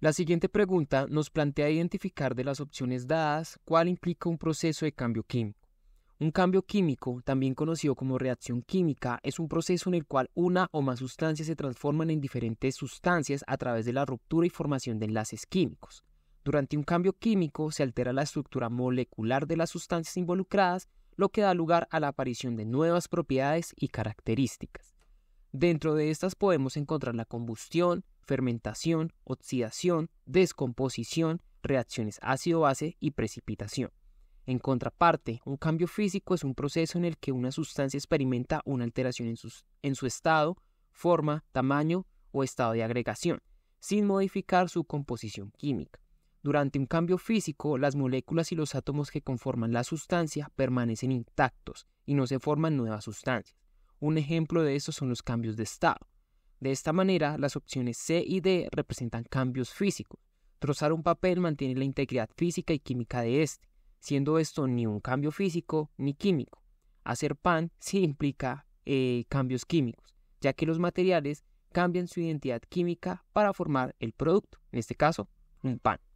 La siguiente pregunta nos plantea identificar de las opciones dadas cuál implica un proceso de cambio químico. Un cambio químico, también conocido como reacción química, es un proceso en el cual una o más sustancias se transforman en diferentes sustancias a través de la ruptura y formación de enlaces químicos. Durante un cambio químico se altera la estructura molecular de las sustancias involucradas, lo que da lugar a la aparición de nuevas propiedades y características. Dentro de estas podemos encontrar la combustión, fermentación, oxidación, descomposición, reacciones ácido-base y precipitación. En contraparte, un cambio físico es un proceso en el que una sustancia experimenta una alteración en, su estado, forma, tamaño o estado de agregación, sin modificar su composición química. Durante un cambio físico, las moléculas y los átomos que conforman la sustancia permanecen intactos y no se forman nuevas sustancias. Un ejemplo de eso son los cambios de estado. De esta manera, las opciones C y D representan cambios físicos. Trozar un papel mantiene la integridad física y química de este, siendo esto ni un cambio físico ni químico. Hacer pan sí implica eh, cambios químicos, ya que los materiales cambian su identidad química para formar el producto, en este caso, un pan.